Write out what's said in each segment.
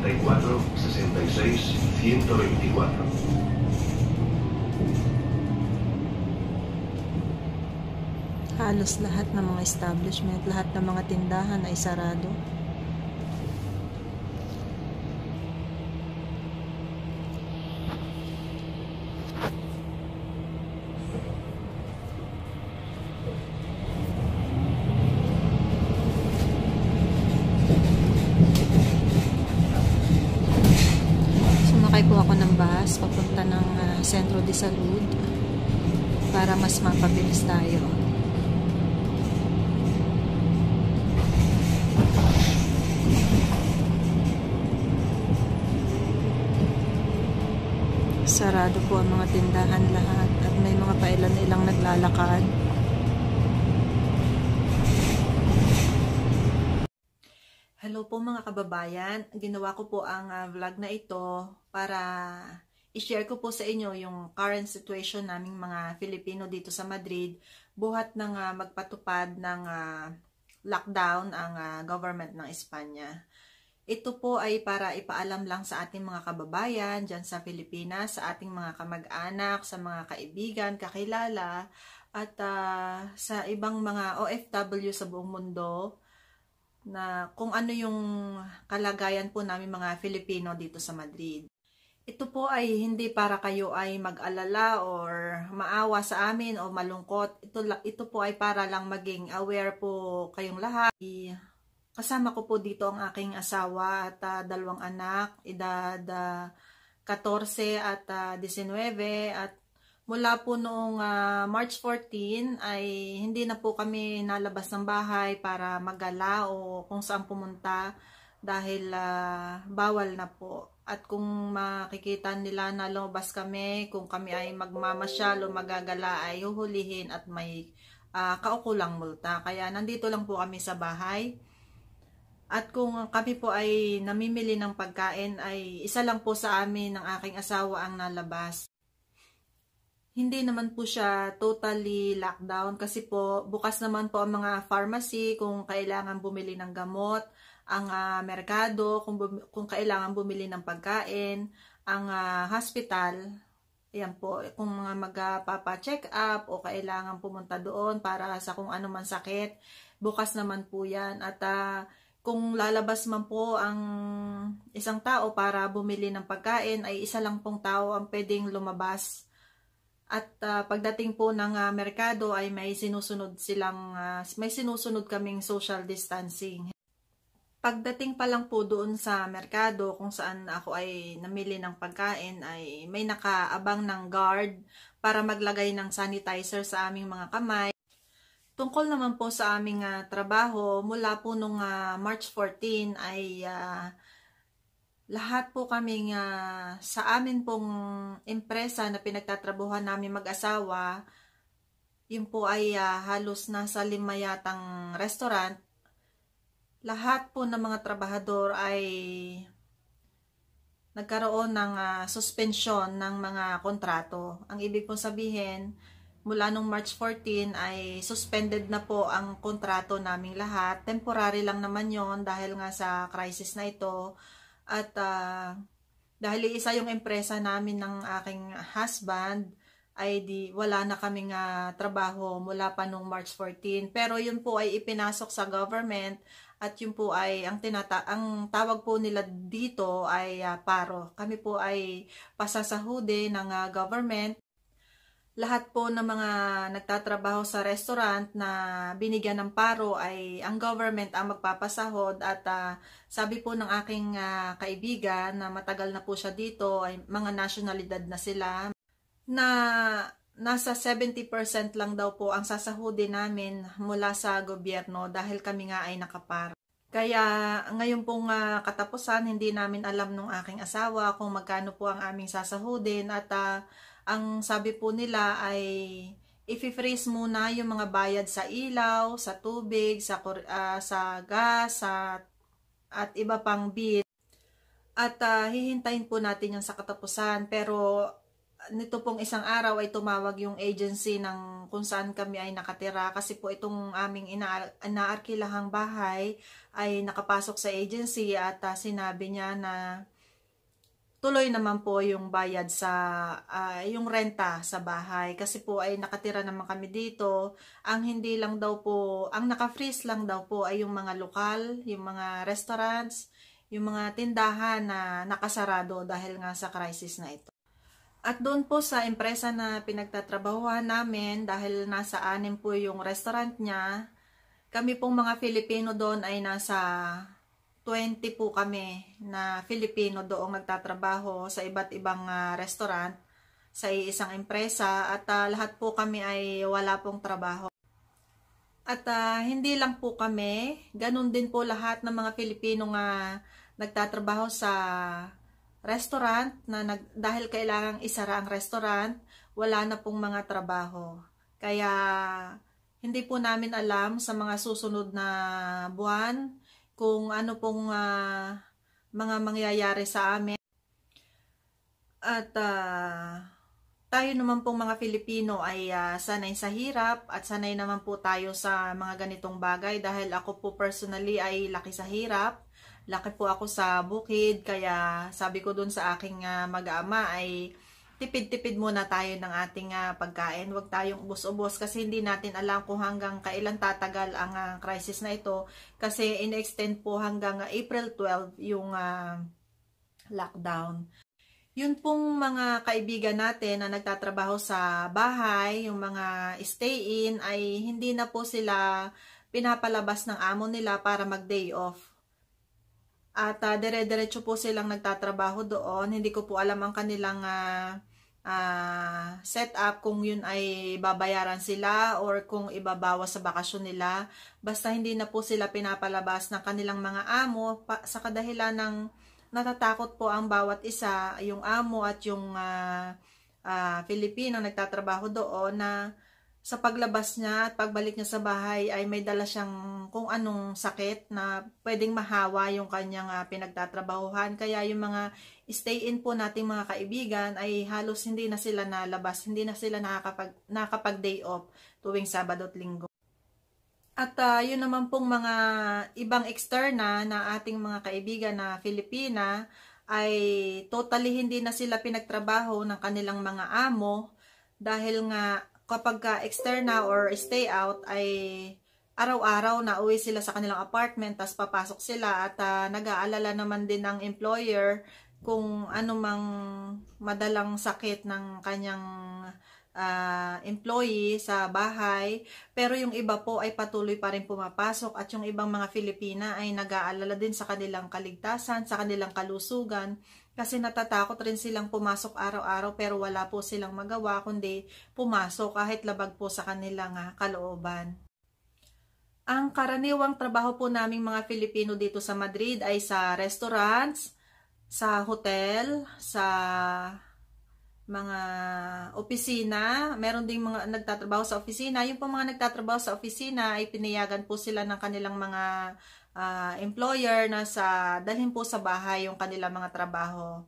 64, 66, 124. Halos lahat ng mga establishment, lahat ng mga tindahan ay sarado. bypass papunta ng uh, de Salud para mas mapabilis tayo. Sarado po ang mga tindahan lahat at may mga pailan-ilang naglalakad. Hello po mga kababayan, ginawa ko po ang uh, vlog na ito para i-share ko po sa inyo yung current situation naming mga Filipino dito sa Madrid buhat ng uh, magpatupad ng uh, lockdown ang uh, government ng Espanya. Ito po ay para ipaalam lang sa ating mga kababayan dyan sa Pilipinas, sa ating mga kamag-anak, sa mga kaibigan, kakilala, at uh, sa ibang mga OFW sa buong mundo na kung ano yung kalagayan po namin mga Filipino dito sa Madrid. Ito po ay hindi para kayo ay mag-alala or maawa sa amin o malungkot. Ito, ito po ay para lang maging aware po kayong lahat. Kasama ko po dito ang aking asawa at uh, dalawang anak, edad uh, ah, 14 at uh, ah, 19 at mula po noong uh, March 14 ay hindi na po kami nalabas ng bahay para magala o kung saan pumunta dahil uh, bawal na po. At kung makikita nila na lumabas kami, kung kami ay magmamasyal o magagala ay huhulihin at may uh, kaukulang multa. Kaya nandito lang po kami sa bahay. At kung kami po ay namimili ng pagkain ay isa lang po sa amin ng aking asawa ang nalabas. Hindi naman po siya totally lockdown kasi po bukas naman po ang mga pharmacy kung kailangan bumili ng gamot ang uh, merkado, kung, kung kailangan bumili ng pagkain, ang uh, hospital, Ayan po, kung mga magpapa-check up o kailangan pumunta doon para sa kung ano man sakit, bukas naman po yan. At uh, kung lalabas man po ang isang tao para bumili ng pagkain, ay isa lang pong tao ang pwedeng lumabas. At uh, pagdating po ng uh, merkado ay may sinusunod silang, uh, may sinusunod kaming social distancing pagdating pa lang po doon sa merkado kung saan ako ay namili ng pagkain ay may nakaabang ng guard para maglagay ng sanitizer sa aming mga kamay. Tungkol naman po sa aming uh, trabaho, mula po nung uh, March 14 ay uh, lahat po kaming uh, sa amin pong impresa na pinagtatrabuhan namin mag-asawa, yun po ay uh, halos nasa lima yatang restaurant, lahat po ng mga trabahador ay nagkaroon ng uh, ah, suspension ng mga kontrato. Ang ibig pong sabihin, mula nung March 14 ay suspended na po ang kontrato naming lahat. Temporary lang naman yon dahil nga sa crisis na ito. At uh, dahil isa yung empresa namin ng aking husband, ay di wala na kami uh, ah, trabaho mula pa nung March 14. Pero yun po ay ipinasok sa government at yun po ay ang tinata ang tawag po nila dito ay uh, paro. Kami po ay pasasahude ng uh, government. Lahat po ng mga nagtatrabaho sa restaurant na binigyan ng paro ay ang government ang magpapasahod at uh, sabi po ng aking uh, kaibigan na matagal na po siya dito ay mga nationalidad na sila na nasa 70% lang daw po ang sasahudin namin mula sa gobyerno dahil kami nga ay nakapara. Kaya ngayon pong uh, katapusan, hindi namin alam nung aking asawa kung magkano po ang aming sasahudin at uh, ang sabi po nila ay i-freeze muna yung mga bayad sa ilaw, sa tubig, sa, uh, sa gas, sa, at iba pang bill. At uh, hihintayin po natin yung sa katapusan pero nito pong isang araw ay tumawag yung agency ng kung saan kami ay nakatira kasi po itong aming ina inaarkilahang bahay ay nakapasok sa agency at uh, sinabi niya na tuloy naman po yung bayad sa uh, yung renta sa bahay kasi po ay nakatira naman kami dito ang hindi lang daw po ang naka-freeze lang daw po ay yung mga lokal yung mga restaurants yung mga tindahan na nakasarado dahil nga sa crisis na ito at doon po sa empresa na pinagtatrabahuhan namin, dahil nasa anim po yung restaurant niya, kami pong mga Filipino doon ay nasa 20 po kami na Filipino doong nagtatrabaho sa iba't ibang uh, restaurant sa isang empresa at uh, lahat po kami ay wala pong trabaho. At uh, hindi lang po kami, ganun din po lahat ng mga Filipino nga nagtatrabaho sa restaurant na nag, dahil kailangang isara ang restaurant, wala na pong mga trabaho. Kaya hindi po namin alam sa mga susunod na buwan kung ano pong uh, mga mangyayari sa amin. At uh, tayo naman pong mga Filipino ay uh, sanay sa hirap at sanay naman po tayo sa mga ganitong bagay dahil ako po personally ay laki sa hirap. Laki po ako sa bukid kaya sabi ko dun sa aking uh, mag-ama ay tipid-tipid muna tayo ng ating uh, pagkain. Huwag tayong ubos-ubos kasi hindi natin alam kung hanggang kailan tatagal ang uh, crisis na ito kasi in-extend po hanggang April 12 yung uh, lockdown. Yun pong mga kaibigan natin na nagtatrabaho sa bahay, yung mga stay-in, ay hindi na po sila pinapalabas ng amo nila para mag-day off. At uh, dire-diretso po silang nagtatrabaho doon. Hindi ko po alam ang kanilang uh, ah, uh, ah, set up kung yun ay babayaran sila or kung ibabawas sa bakasyon nila. Basta hindi na po sila pinapalabas ng kanilang mga amo pa, sa kadahilan ng natatakot po ang bawat isa, yung amo at yung uh, ah, uh, ah, Pilipino nagtatrabaho doon na sa paglabas niya at pagbalik niya sa bahay ay may dala siyang kung anong sakit na pwedeng mahawa yung kanyang uh, pinagtatrabahuhan. Kaya yung mga stay-in po nating mga kaibigan ay halos hindi na sila nalabas, hindi na sila nakakapag, nakakapag-day off tuwing Sabado at Linggo. At uh, yun naman pong mga ibang eksterna na ating mga kaibigan na Filipina ay totally hindi na sila pinagtrabaho ng kanilang mga amo dahil nga kapag ka externa or stay out ay araw-araw na uwi sila sa kanilang apartment tas papasok sila at uh, nag-aalala naman din ng employer kung anumang madalang sakit ng kanyang uh, employee sa bahay, pero yung iba po ay patuloy pa rin pumapasok at yung ibang mga Filipina ay nag-aalala din sa kanilang kaligtasan, sa kanilang kalusugan, kasi natatakot rin silang pumasok araw-araw pero wala po silang magawa kundi pumasok kahit labag po sa kanilang ha, ah, kalooban. Ang karaniwang trabaho po naming mga Filipino dito sa Madrid ay sa restaurants, sa hotel, sa mga opisina, meron ding mga nagtatrabaho sa opisina. Yung pong mga nagtatrabaho sa opisina ay pinayagan po sila ng kanilang mga uh, employer na sa dalhin po sa bahay yung kanilang mga trabaho.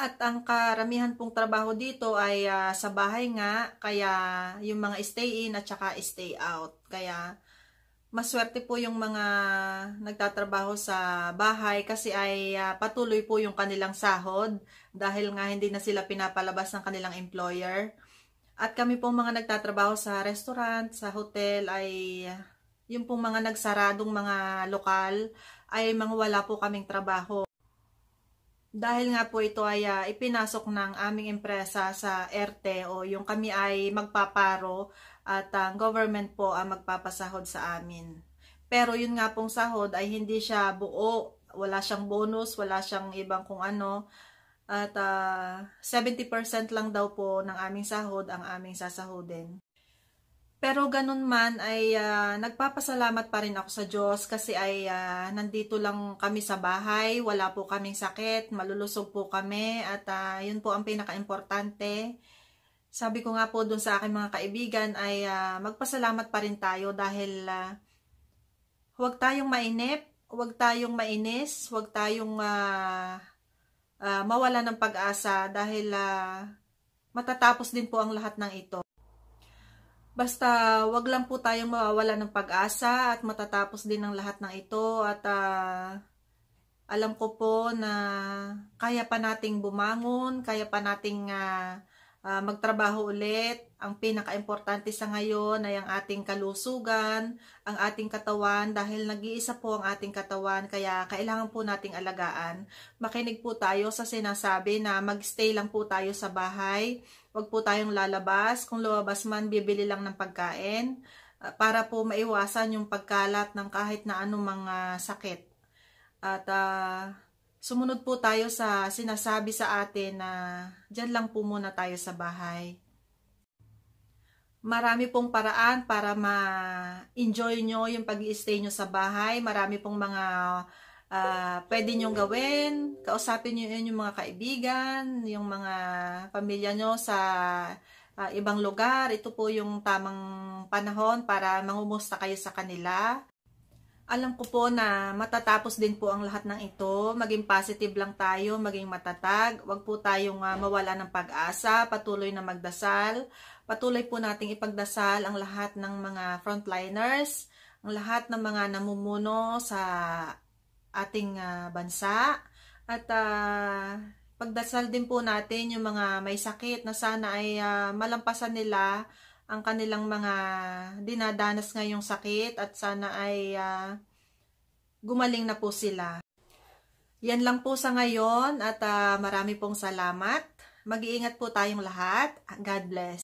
At ang karamihan pong trabaho dito ay uh, sa bahay nga, kaya yung mga stay in at saka stay out. Kaya maswerte po yung mga nagtatrabaho sa bahay kasi ay uh, patuloy po yung kanilang sahod dahil nga hindi na sila pinapalabas ng kanilang employer. At kami pong mga nagtatrabaho sa restaurant, sa hotel ay yung pong mga nagsaradong mga lokal ay mga wala po kaming trabaho. Dahil nga po ito ay uh, ipinasok ng aming empresa sa ERTE o yung kami ay magpaparo at ang uh, government po ang magpapasahod sa amin. Pero yun nga pong sahod ay hindi siya buo, wala siyang bonus, wala siyang ibang kung ano. At uh, ah, 70% lang daw po ng aming sahod ang aming sasahodin. Pero ganun man ay uh, nagpapasalamat pa rin ako sa Diyos kasi ay uh, nandito lang kami sa bahay, wala po kaming sakit, malulusog po kami at uh, yun po ang pinaka-importante. Sabi ko nga po dun sa aking mga kaibigan ay uh, magpasalamat pa rin tayo dahil uh, huwag tayong mainip, huwag tayong mainis, huwag tayong uh, uh, mawala ng pag-asa dahil uh, matatapos din po ang lahat ng ito. Basta wag lang po tayong mawawala ng pag-asa at matatapos din ang lahat ng ito at uh, alam ko po na kaya pa nating bumangon, kaya pa nating uh, uh, magtrabaho ulit. Ang pinaka-importante sa ngayon ay ang ating kalusugan, ang ating katawan dahil nag-iisa po ang ating katawan kaya kailangan po nating alagaan. Makinig po tayo sa sinasabi na magstay lang po tayo sa bahay. Huwag po tayong lalabas. Kung lumabas man, bibili lang ng pagkain ah, para po maiwasan yung pagkalat ng kahit na anong mga ah, sakit. At uh, Sumunod po tayo sa sinasabi sa atin na dyan lang po muna tayo sa bahay. Marami pong paraan para ma-enjoy nyo yung pag-i-stay nyo sa bahay. Marami pong mga uh, pwede nyo gawin. Kausapin nyo yun yung mga kaibigan, yung mga pamilya nyo sa uh, ibang lugar. Ito po yung tamang panahon para mangumusta kayo sa kanila. Alam ko po na matatapos din po ang lahat ng ito. Maging positive lang tayo, maging matatag. Huwag po tayong uh, mawala ng pag-asa, patuloy na magdasal. Patuloy po nating ipagdasal ang lahat ng mga frontliners, ang lahat ng mga namumuno sa ating uh, bansa. At uh, pagdasal din po natin yung mga may sakit na sana ay uh, malampasan nila ang kanilang mga dinadanas ngayong sakit at sana ay uh, gumaling na po sila. Yan lang po sa ngayon at uh, marami pong salamat. Mag-iingat po tayong lahat. God bless.